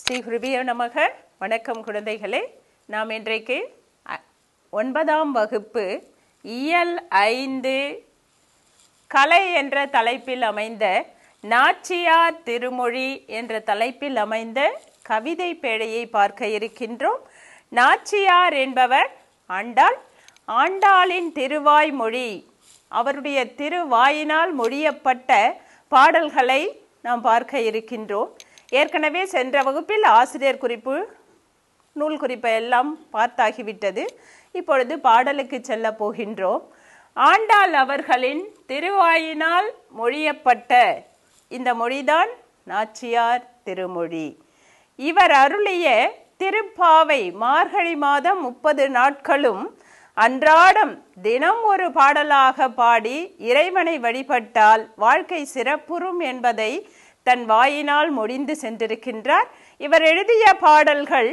ஸ்ரீ ஹிருபிய நமக வணக்கம் குழந்தைகளே நாம் இன்றைக்கு ஒன்பதாம் வகுப்பு இயல் ஐந்து கலை என்ற தலைப்பில் அமைந்த நாச்சியார் திருமொழி என்ற தலைப்பில் அமைந்த கவிதை பேழையை பார்க்க இருக்கின்றோம் நாச்சியார் என்பவர் ஆண்டாள் ஆண்டாளின் திருவாய் மொழி அவருடைய திருவாயினால் மொழியப்பட்ட பாடல்களை நாம் பார்க்க இருக்கின்றோம் ஏற்கனவே சென்ற வகுப்பில் ஆசிரியர் குறிப்பு நூல் குறிப்பை எல்லாம் பார்த்தாகிவிட்டது இப்பொழுது பாடலுக்கு செல்ல போகின்றோம் ஆண்டாள் அவர்களின் திருவாயினால் மொழியப்பட்ட இந்த மொழிதான் நாச்சியார் திருமொழி இவர் அருளிய திருப்பாவை மார்கழி மாதம் முப்பது நாட்களும் அன்றாடம் தினம் ஒரு பாடலாக பாடி இறைவனை வழிபட்டால் வாழ்க்கை சிறப்புறும் என்பதை தன் வாயினால் முடிந்து சென்றிருக்கின்றார் இவர் எழுதிய பாடல்கள்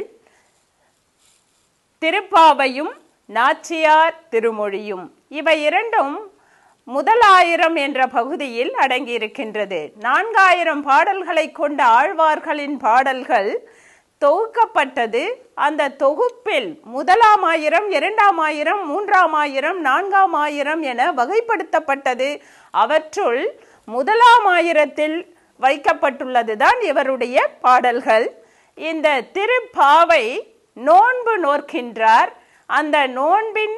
திருப்பாவையும் நாச்சியார் திருமொழியும் இவை இரண்டும் முதலாயிரம் என்ற பகுதியில் அடங்கியிருக்கின்றது நான்காயிரம் பாடல்களை கொண்ட ஆழ்வார்களின் பாடல்கள் தொகுக்கப்பட்டது அந்த தொகுப்பில் முதலாம் ஆயிரம் இரண்டாம் ஆயிரம் மூன்றாம் ஆயிரம் நான்காம் ஆயிரம் என வகைப்படுத்தப்பட்டது அவற்றுள் முதலாம் ஆயிரத்தில் வைக்கப்பட்டுள்ளதுதான் இவருடைய பாடல்கள் இந்த திருப்பாவை நோன்பு நோக்கின்றார் அந்த நோன்பின்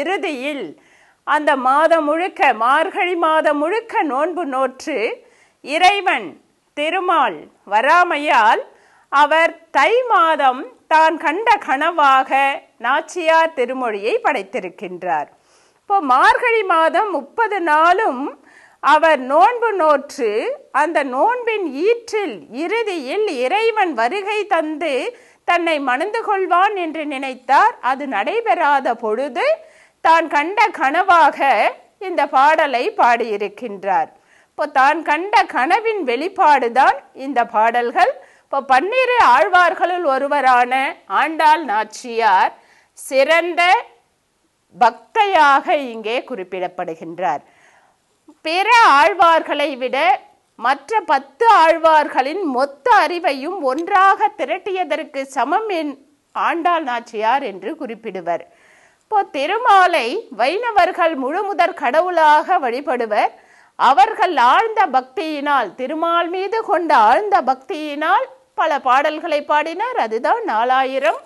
இறுதியில் அந்த மாதம் முழுக்க மார்கழி மாதம் முழுக்க நோன்பு நோற்று இறைவன் திருமால் வராமையால் அவர் தை மாதம் தான் கண்ட கனவாக நாச்சியார் திருமொழியை படைத்திருக்கின்றார் இப்போ மார்கழி மாதம் முப்பது நாளும் அவர் நோன்பு நோற்று அந்த நோன்பின் ஈற்றில் இறுதியில் இறைவன் வருகை தந்து தன்னை மணந்து கொள்வான் என்று நினைத்தார் அது நடைபெறாத பொழுது தான் கண்ட கனவாக இந்த பாடலை பாடியிருக்கின்றார் இப்போ தான் கண்ட கனவின் வெளிப்பாடுதான் இந்த பாடல்கள் இப்போ பன்னிரு ஆழ்வார்களுள் ஒருவரான ஆண்டாள் நாச்சியார் சிறந்த பக்தையாக இங்கே குறிப்பிடப்படுகின்றார் பிற ஆழ்வார்களை விட மற்ற பத்து ஆழ்வார்களின் மொத்த அறிவையும் ஒன்றாக திரட்டியதற்கு சமம் என் ஆண்டாள் நாச்சியார் என்று குறிப்பிடுவர் இப்போ திருமாலை வைணவர்கள் முழு முதற் கடவுளாக வழிபடுவர் அவர்கள் ஆழ்ந்த பக்தியினால் திருமால் மீது கொண்ட ஆழ்ந்த பக்தியினால் பல பாடல்களை பாடினார் அதுதான் நாலாயிரம்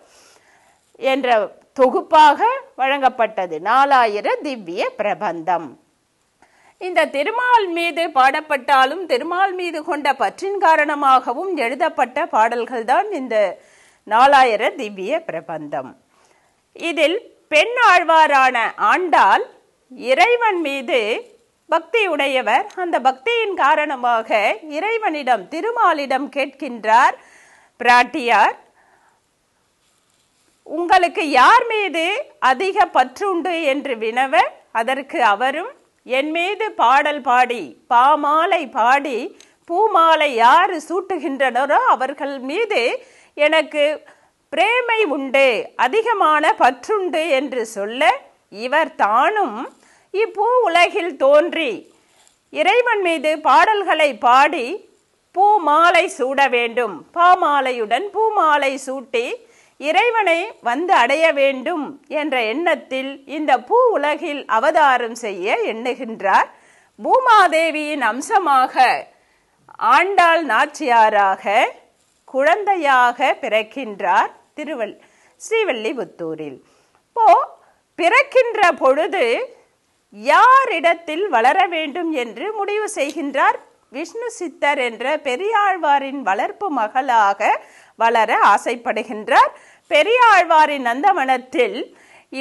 என்ற தொகுப்பாக வழங்கப்பட்டது நாலாயிர திவ்ய பிரபந்தம் இந்த திருமால் மீது பாடப்பட்டாலும் திருமால் மீது கொண்ட பற்றின் காரணமாகவும் எழுதப்பட்ட பாடல்கள்தான் இந்த நாலாயிர திவ்ய பிரபந்தம் இதில் பெண் ஆழ்வாரான ஆண்டாள் இறைவன் மீது பக்தி உடையவர் அந்த பக்தியின் காரணமாக இறைவனிடம் திருமாலிடம் கேட்கின்றார் பிராட்டியார் உங்களுக்கு யார் மீது அதிக பற்றுண்டு என்று வினவ அதற்கு அவரும் என் மீது பாடல் பாடி பாமாலை பாடி பூமாலை யார் சூட்டுகின்றனரோ அவர்கள் மீது எனக்கு பிரேமை உண்டு அதிகமான பற்றுண்டு என்று சொல்ல இவர் தானும் இப்பூ உலகில் தோன்றி இறைவன் மீது பாடல்களை பாடி பூ மாலை சூட வேண்டும் பாமாலையுடன் பூமாலை சூட்டி இறைவனை வந்து அடைய வேண்டும் என்ற எண்ணத்தில் இந்த பூ உலகில் அவதாரம் செய்ய எண்ணுகின்றார் பூமாதேவியின் அம்சமாக ஆண்டாள் நாச்சியாராக குழந்தையாக பிறக்கின்றார் திருவள் ஸ்ரீவல்லிபுத்தூரில் இப்போ பிறக்கின்ற பொழுது யாரிடத்தில் வளர வேண்டும் என்று முடிவு செய்கின்றார் விஷ்ணு சித்தர் என்ற பெரியாழ்வாரின் வளர்ப்பு மகளாக வளர ஆசைப்படுகின்றார் பெரியாழ்வாரின் நந்தவனத்தில்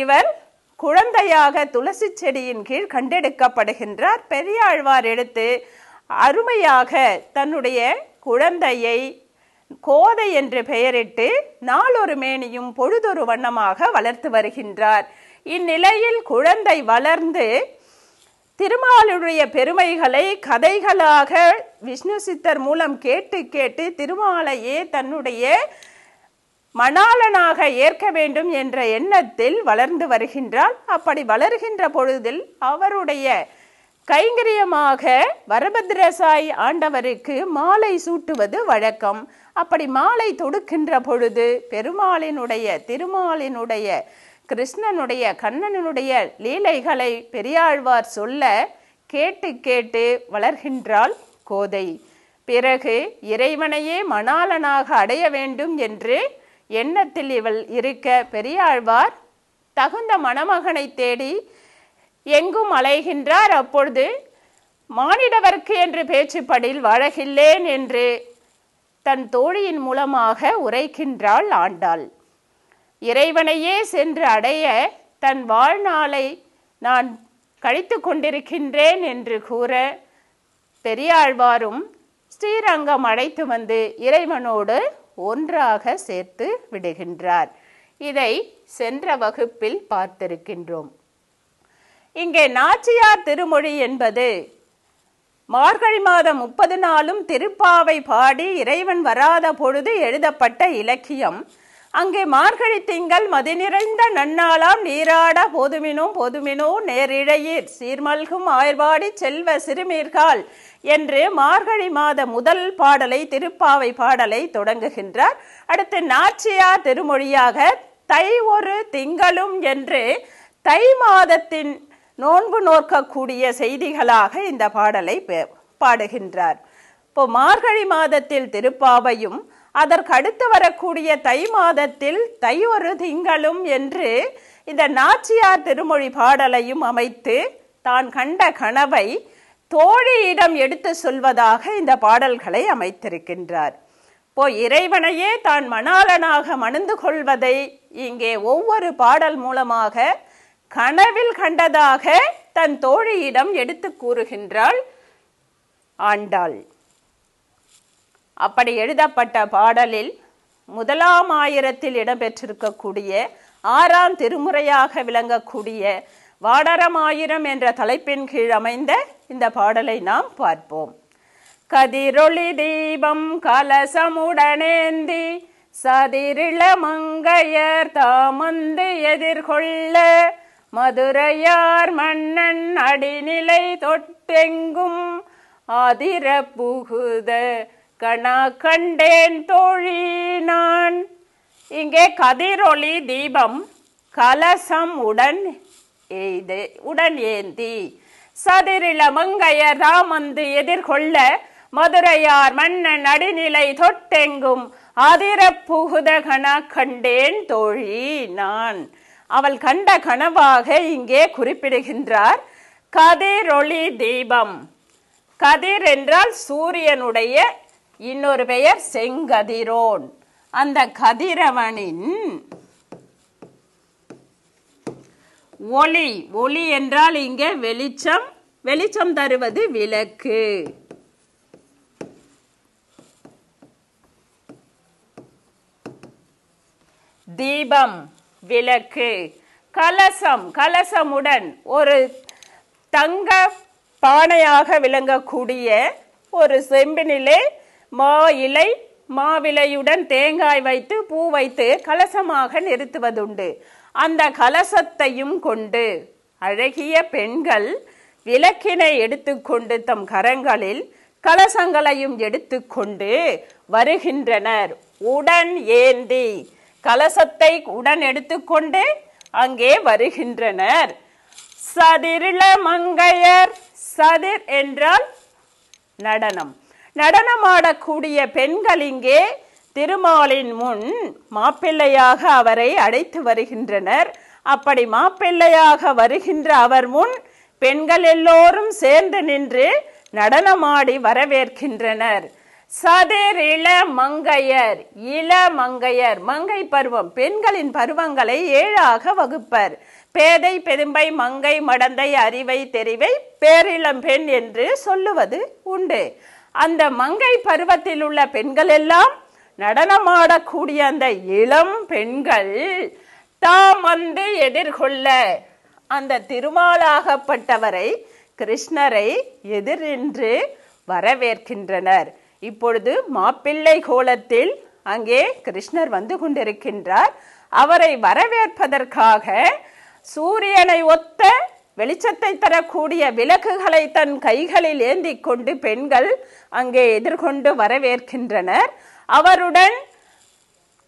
இவர் குழந்தையாக துளசி செடியின் கீழ் கண்டெடுக்கப்படுகின்றார் பெரியாழ்வார் எடுத்து அருமையாக தன்னுடைய குழந்தையை கோதை என்று பெயரிட்டு நாளொரு மேனியும் பொழுதொரு வண்ணமாக வளர்த்து வருகின்றார் இந்நிலையில் குழந்தை வளர்ந்து திருமாலுடைய பெருமைகளை கதைகளாக விஷ்ணு சித்தர் மூலம் கேட்டு கேட்டு திருமாலையே தன்னுடைய மணாளனாக ஏற்க வேண்டும் என்ற எண்ணத்தில் வளர்ந்து வருகின்றால் அப்படி வளர்கின்ற பொழுதில் அவருடைய கைங்கரியமாக வரபத்ரசாய் ஆண்டவருக்கு மாலை சூட்டுவது வழக்கம் அப்படி மாலை தொடுக்கின்ற பொழுது பெருமாளினுடைய திருமாலினுடைய கிருஷ்ணனுடைய கண்ணனுடைய லீலைகளை பெரியாழ்வார் சொல்ல கேட்டு கேட்டு வளர்கின்றாள் கோதை பிறகு இறைவனையே மணாளனாக அடைய வேண்டும் என்று எண்ணத்தில் இவள் இருக்க பெரியாழ்வார் தகுந்த மணமகனை தேடி எங்கும் அலைகின்றார் அப்பொழுது மானிடவர்க்கு என்று பேச்சுப்படில் வழகில்லேன் என்று தன் தோழியின் மூலமாக உரைக்கின்றாள் ஆண்டாள் இறைவனையே சென்று அடைய தன் வாழ்நாளை நான் கழித்து கொண்டிருக்கின்றேன் என்று கூற பெரியாழ்வாரும் ஸ்ரீரங்கம் அழைத்து வந்து இறைவனோடு ஒன்றாக சேர்த்து விடுகின்றார் இதை சென்ற வகுப்பில் பார்த்திருக்கின்றோம் இங்கே நாச்சியார் திருமொழி என்பது மார்கழி மாதம் முப்பது நாளும் திருப்பாவை பாடி இறைவன் வராத பொழுது எழுதப்பட்ட இலக்கியம் அங்கே மார்கழி திங்கள் மதி நிறைந்த நன்னாளாம் நீராட போதுமினும் போதுமினோ நேரிழையீர் சீர்மல்கும் ஆயர்வாடி செல்வ சிறுமீர்கால் என்று மார்கழி மாத முதல் பாடலை திருப்பாவை பாடலை தொடங்குகின்றார் அடுத்து நாச்சியார் திருமொழியாக தை ஒரு திங்களும் என்று தை மாதத்தின் நோன்பு நோக்கக்கூடிய செய்திகளாக இந்த பாடலை பாடுகின்றார் இப்போ மார்கழி மாதத்தில் திருப்பாவையும் அதற்கடுத்து வரக்கூடிய தை மாதத்தில் தை ஒரு திங்களும் என்று இந்த நாச்சியார் திருமொழி பாடலையும் அமைத்து தான் கண்ட கனவை தோழியிடம் எடுத்து சொல்வதாக இந்த பாடல்களை அமைத்திருக்கின்றார் இப்போ இறைவனையே தான் மணாளனாக மணந்து கொள்வதை இங்கே ஒவ்வொரு பாடல் மூலமாக கனவில் கண்டதாக தன் தோழியிடம் எடுத்து கூறுகின்றாள் ஆண்டாள் அப்படி எழுதப்பட்ட பாடலில் முதலாம் ஆயிரத்தில் இடம்பெற்றிருக்கக்கூடிய ஆறாம் திருமுறையாக விளங்கக்கூடிய வாடரமாயிரம் என்ற தலைப்பின் கீழ் அமைந்த இந்த பாடலை நாம் பார்ப்போம் கதிரொளி தீபம் கலசமுடனேந்தி சதிரிள மங்கையர் தாமந்து எதிர்கொள்ள மதுரையார் மன்னன் அடிநிலை தொட்டெங்கும் அதிர புகுத கணா கண்டேன் தோழி நான் இங்கே கதிரொளி தீபம் கலசம் உடன் எய்து உடன் ஏந்தி சதிரில மங்கையர் ராமந்து எதிர்கொள்ள மதுரையார் மன்னன் அடிநிலை தொட்டெங்கும் அதிர புகுத கணா கண்டேன் தோழி நான் அவள் கண்ட கனவாக இங்கே குறிப்பிடுகின்றார் கதிரொளி தீபம் கதிர் என்றால் சூரியனுடைய இன்னொரு பெயர் செங்கதிரோன் அந்த கதிரவனின் ஒளி ஒளி என்றால் இங்கே வெளிச்சம் வெளிச்சம் தருவது விளக்கு தீபம் விளக்கு கலசம் கலசமுடன் ஒரு தங்க பானையாக விளங்கக்கூடிய ஒரு செம்பினிலே மா இலை மாவிலையுடன் தேங்காய் வைத்து பூ வைத்து கலசமாக நிறுத்துவதுண்டு அந்த கலசத்தையும் கொண்டு அழகிய பெண்கள் விளக்கினை எடுத்துக்கொண்டு தம் கரங்களில் கலசங்களையும் எடுத்துக்கொண்டு வருகின்றனர் உடன் ஏந்தி கலசத்தை உடன் எடுத்துக்கொண்டு அங்கே வருகின்றனர் சதிர்ல மங்கையர் சதிர் என்றால் நடனம் நடனமாடக்கூடிய பெண்கள் இங்கே திருமாலின் முன் மாப்பிள்ளையாக அவரை அழைத்து வருகின்றனர் அப்படி மாப்பிள்ளையாக வருகின்ற அவர் முன் பெண்கள் எல்லோரும் சேர்ந்து நின்று நடனமாடி வரவேற்கின்றனர் சதிர் இள மங்கையர் இள மங்கையர் மங்கை பருவம் பெண்களின் பருவங்களை ஏழாக வகுப்பர் பேதை பெரும்பை மங்கை மடந்தை அறிவை தெரிவை பேரிளம் பெண் என்று சொல்லுவது உண்டு அந்த மங்கை பருவத்தில் உள்ள பெண்கள் எல்லாம் நடனமாடக்கூடிய அந்த இளம் பெண்கள் தாம் வந்து எதிர்கொள்ள அந்த திருமாலாகப்பட்டவரை கிருஷ்ணரை எதிரென்று வரவேற்கின்றனர் இப்பொழுது மாப்பிள்ளை கோலத்தில் அங்கே கிருஷ்ணர் வந்து கொண்டிருக்கின்றார் அவரை வரவேற்பதற்காக சூரியனை ஒத்த வெளிச்சத்தை தரக்கூடிய விளக்குகளை தன் கைகளில் ஏந்தி கொண்டு பெண்கள் அங்கே எதிர்கொண்டு வரவேற்கின்றனர் அவருடன்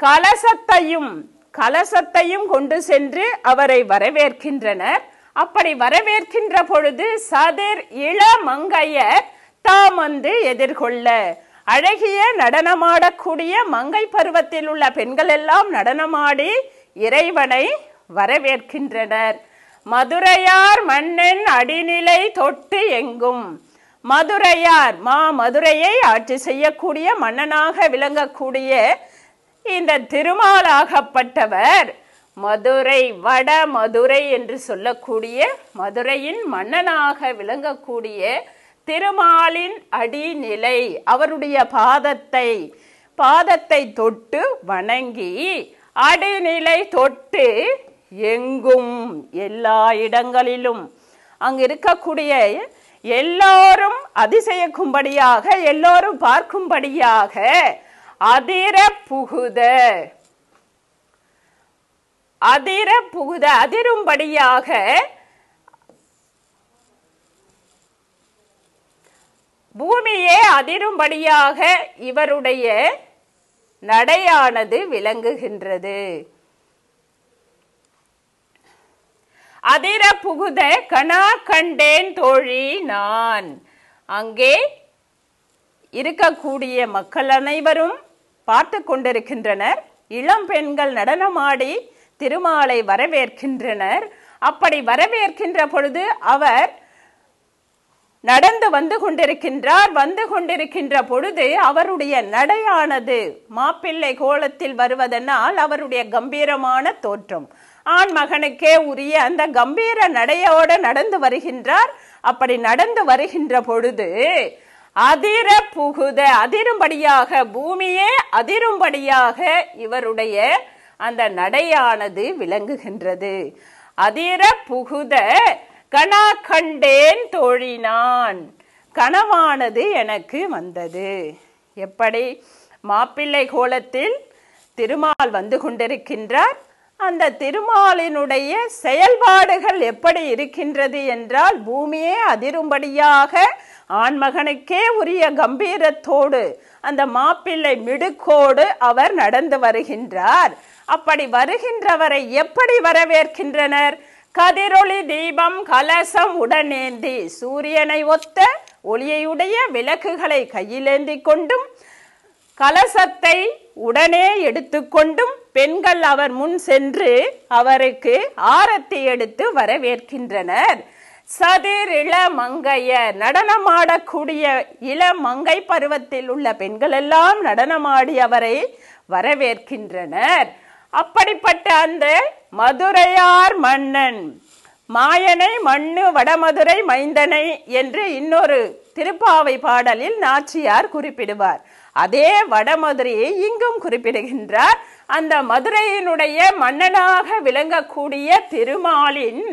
கலசத்தையும் கலசத்தையும் கொண்டு சென்று அவரை வரவேற்கின்றனர் அப்படி வரவேற்கின்ற பொழுது சதிர் இள மங்கையர் தாம் வந்து எதிர்கொள்ள அழகிய நடனமாடக்கூடிய மங்கை பருவத்தில் உள்ள பெண்கள் எல்லாம் நடனமாடி இறைவனை வரவேற்கின்றனர் மதுரையார் மன்னன் அடிநிலை தொட்டு எங்கும் மதுரையார் மா மதுரையை ஆட்சி செய்யக்கூடிய மன்னனாக விளங்கக்கூடிய இந்த திருமாலாகப்பட்டவர் மதுரை வட மதுரை என்று சொல்லக்கூடிய மதுரையின் மன்னனாக விளங்கக்கூடிய திருமாலின் அடிநிலை அவருடைய பாதத்தை பாதத்தை தொட்டு வணங்கி அடிநிலை தொட்டு எங்கும் எல்லா இடங்களிலும் அங்கு இருக்கக்கூடிய எல்லோரும் அதிசயக்கும்படியாக எல்லோரும் பார்க்கும்படியாக அதிர புகுத அதிர புகுத அதிரும்படியாக பூமியே அதிரும்படியாக இவருடைய நடையானது விளங்குகின்றது அதிர புகுத கணா கண்டேன் தோழி நான் அங்கே இருக்கக்கூடிய மக்கள் அனைவரும் பார்த்து கொண்டிருக்கின்றனர் இளம் பெண்கள் நடனமாடி திருமாலை வரவேற்கின்றனர் அப்படி வரவேற்கின்ற பொழுது அவர் நடந்து வந்து கொண்டிருக்கின்றார் வந்து கொண்டிருக்கின்ற பொழுது அவருடைய நடையானது மாப்பிள்ளை கோலத்தில் வருவதனால் அவருடைய கம்பீரமான தோற்றம் ஆண் மகனுக்கே உரிய அந்த கம்பீர நடையோடு நடந்து வருகின்றார் அப்படி நடந்து வருகின்ற பொழுது அதிர புகுத அதிரும்படியாக பூமியே அதிரும்படியாக இவருடைய அந்த நடையானது விளங்குகின்றது அதிர புகுத கணா கண்டேன் தோழினான் கனவானது எனக்கு வந்தது எப்படி மாப்பிள்ளை கோலத்தில் திருமால் வந்து கொண்டிருக்கின்றார் அந்த திருமாலினுடைய செயல்பாடுகள் எப்படி இருக்கின்றது என்றால் பூமியே அதிரும்படியாக ஆண்மகனுக்கே உரிய கம்பீரத்தோடு அந்த மாப்பிள்ளை மிடுக்கோடு அவர் நடந்து வருகின்றார் அப்படி வருகின்றவரை எப்படி வரவேற்கின்றனர் கதிரொளி தீபம் கலசம் உடனேந்தி சூரியனை ஒத்த ஒளியையுடைய விளக்குகளை கையிலேந்தி கொண்டும் கலசத்தை உடனே எடுத்துக்கொண்டும் பெண்கள் அவர் முன் சென்று அவருக்கு ஆரத்தி எடுத்து வரவேற்கின்றனர் சதிர் இள மங்கைய நடனமாடக்கூடிய இள மங்கை பருவத்தில் உள்ள பெண்கள் எல்லாம் நடனமாடி அவரை வரவேற்கின்றனர் அப்படிப்பட்ட அந்த மதுரையார் மன்னன் மாயனை மண்ணு வடமதுரை மைந்தனை என்று இன்னொரு திருப்பாவை பாடலில் நாச்சியார் குறிப்பிடுவார் அதே வடமதுரையை இங்கும் குறிப்பிடுகின்றார் அந்த மதுரையினுடைய மன்னனாக விளங்கக்கூடிய திருமாலின்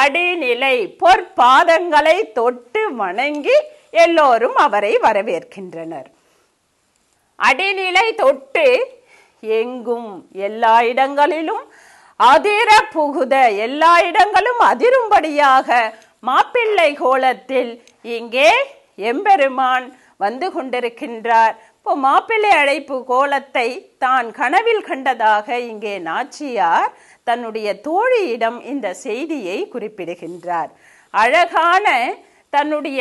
அடிநிலை பொற்பாதங்களை தொட்டு வணங்கி எல்லோரும் அவரை வரவேற்கின்றனர் அடிநிலை தொட்டு எங்கும் எல்லா இடங்களிலும் அதிர புகுத எல்லா இடங்களும் அதிரும்படியாக மாப்பிள்ளை கோலத்தில் இங்கே எம்பெருமான் வந்து கொண்டிருக்கின்றார் இப்போ மாப்பிள்ளை அழைப்பு கோலத்தை தான் கனவில் கண்டதாக இங்கே நாச்சியார் தன்னுடைய தோழியிடம் இந்த செய்தியை குறிப்பிடுகின்றார் அழகான தன்னுடைய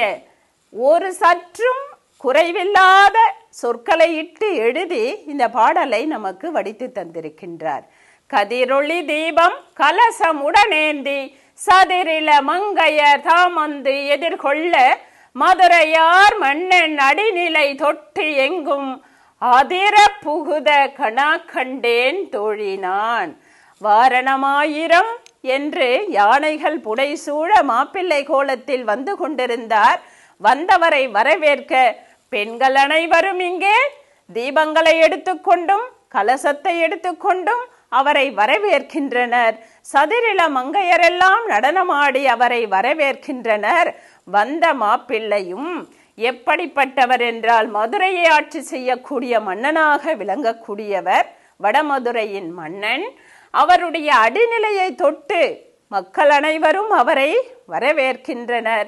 ஒரு சற்றும் குறைவில்லாத சொற்களை இட்டு எழுதி இந்த பாடலை நமக்கு வடித்து தந்திருக்கின்றார் கதிரொளி தீபம் கலசம் உடனேந்தி சதிரில மங்கைய தாமந்து எதிர்கொள்ள மதுரையார் மன்னன் அடிநிலை தொட்டு எங்கும் அதிர புகுத கணா கண்டேன் தோழினான் வாரணமாயிரம் என்று யானைகள் புடைசூழ மாப்பிள்ளை கோலத்தில் வந்து கொண்டிருந்தார் வந்தவரை வரவேற்க பெண்கள் அனைவரும் இங்கே தீபங்களை எடுத்துக்கொண்டும் கலசத்தை எடுத்துக்கொண்டும் அவரை வரவேற்கின்றனர் சதிரில மங்கையரெல்லாம் நடனமாடி அவரை வரவேற்கின்றனர் வந்த மாப்பிள்ளையும் எப்படிப்பட்டவர் என்றால் மதுரையை ஆட்சி செய்யக்கூடிய மன்னனாக விளங்கக்கூடியவர் வடமதுரையின் மன்னன் அவருடைய அடிநிலையை தொட்டு மக்கள் அனைவரும் அவரை வரவேற்கின்றனர்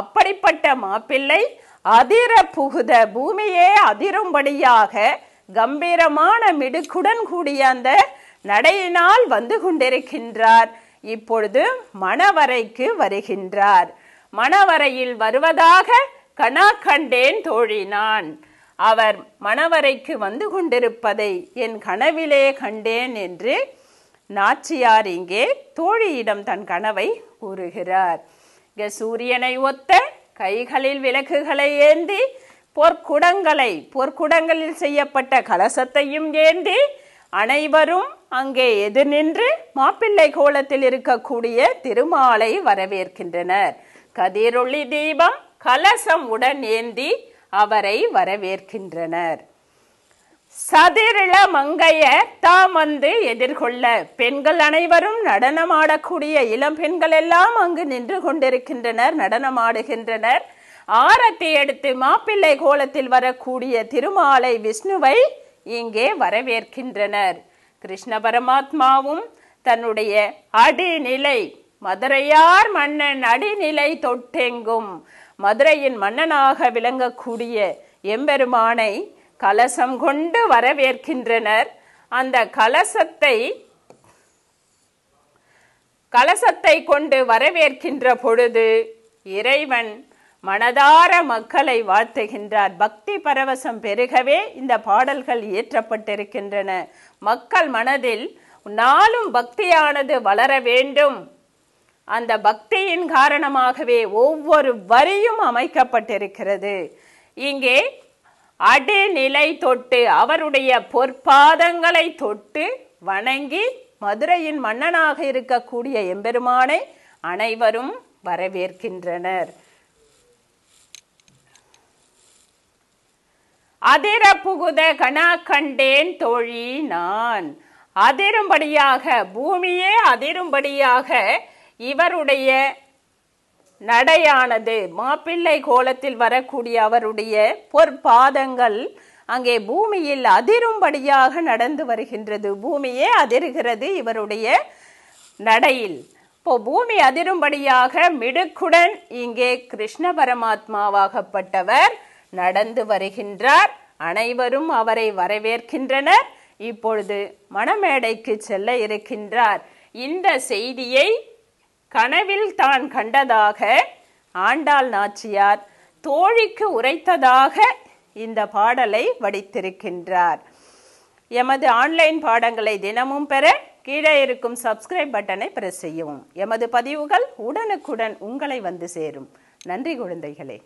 அப்படிப்பட்ட மாப்பிள்ளை அதிர புகுத பூமியே அதிரும்படியாக கம்பீரமான மிடுக்குடன் கூடிய அந்த நடையினால் வந்து கொண்டிருக்கின்றார் இப்பொழுது மணவரைக்கு வருகின்றார் மணவரையில் வருவதாக கனா கண்டேன் தோழினான் அவர் மணவரைக்கு வந்து கொண்டிருப்பதை என் கனவிலே கண்டேன் என்று நாச்சியார் இங்கே தோழியிடம் தன் கனவை கூறுகிறார் இங்கே சூரியனை ஒத்த கைகளில் விளக்குகளை ஏந்தி பொற்குடங்களை பொற்குடங்களில் செய்யப்பட்ட கலசத்தையும் ஏந்தி அனைவரும் அங்கே எதிர் நின்று மாப்பிள்ளை கோலத்தில் இருக்கக்கூடிய திருமாலை வரவேற்கின்றனர் கதிரொளி தீபம் கலசம் உடன் ஏந்தி அவரை வரவேற்கின்றனர் சதிரிள மங்கைய தாம் வந்து எதிர்கொள்ள பெண்கள் அனைவரும் நடனமாடக்கூடிய இளம் பெண்கள் எல்லாம் அங்கு நின்று கொண்டிருக்கின்றனர் நடனமாடுகின்றனர் ஆரத்தி எடுத்து மாப்பிள்ளை கோலத்தில் வரக்கூடிய திருமாலை விஷ்ணுவை இங்கே வரவேற்கின்றனர் கிருஷ்ண பரமாத்மாவும் தன்னுடைய அடிநிலை மதுரையார் மன்னன் அடிநிலை தொட்டெங்கும் மதுரையின் மன்னனாக விளங்கக்கூடிய எம்பெருமானை கலசம் கொண்டு வரவேற்கின்றனர் அந்த கலசத்தை கலசத்தை கொண்டு வரவேற்கின்ற பொழுது இறைவன் மனதார மக்களை வாழ்த்துகின்றார் பக்தி பரவசம் பெருகவே இந்த பாடல்கள் இயற்றப்பட்டிருக்கின்றன மக்கள் மனதில் நாளும் பக்தியானது வளர வேண்டும் அந்த பக்தியின் காரணமாகவே ஒவ்வொரு வரியும் அமைக்கப்பட்டிருக்கிறது இங்கே அடிநிலை தொட்டு அவருடைய பொற்பாதங்களை தொட்டு வணங்கி மதுரையின் மன்னனாக இருக்கக்கூடிய எம்பெருமானை அனைவரும் வரவேற்கின்றனர் அதிர புகுத கணா கண்டேன் தோழி நான் அதிரும்படியாக பூமியே அதிரும்படியாக இவருடைய நடையானது மாப்பிள்ளை கோலத்தில் வரக்கூடிய அவருடைய பொற்பாதங்கள் அங்கே பூமியில் அதிரும்படியாக நடந்து வருகின்றது பூமியே அதிர்கிறது இவருடைய நடையில் இப்போ பூமி அதிரும்படியாக மிடுக்குடன் இங்கே கிருஷ்ண பரமாத்மாவாகப்பட்டவர் நடந்து வருகின்றார் அனைவரும் அவரை வரவேற்கின்றனர் இப்பொழுது மணமேடைக்கு செல்ல இருக்கின்றார் இந்த செய்தியை கனவில் தான் கண்டதாக ஆண்டாள் நாச்சியார் தோழிக்கு உரைத்ததாக இந்த பாடலை வடித்திருக்கின்றார் எமது ஆன்லைன் பாடங்களை தினமும் பெற கீழே இருக்கும் சப்ஸ்கிரைப் பட்டனை பிரஸ் செய்யவும் எமது பதிவுகள் உடனுக்குடன் உங்களை வந்து சேரும் நன்றி குழந்தைகளே